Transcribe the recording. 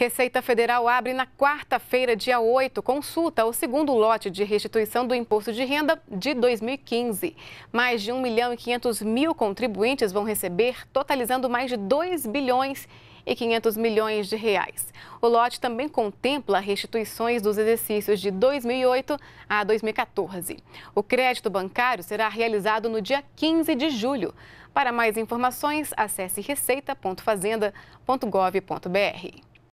Receita Federal abre na quarta-feira, dia 8, consulta ao segundo lote de restituição do imposto de renda de 2015. Mais de 1 milhão e 500 mil contribuintes vão receber, totalizando mais de 2 bilhões e 500 milhões de reais. O lote também contempla restituições dos exercícios de 2008 a 2014. O crédito bancário será realizado no dia 15 de julho. Para mais informações, acesse receita.fazenda.gov.br.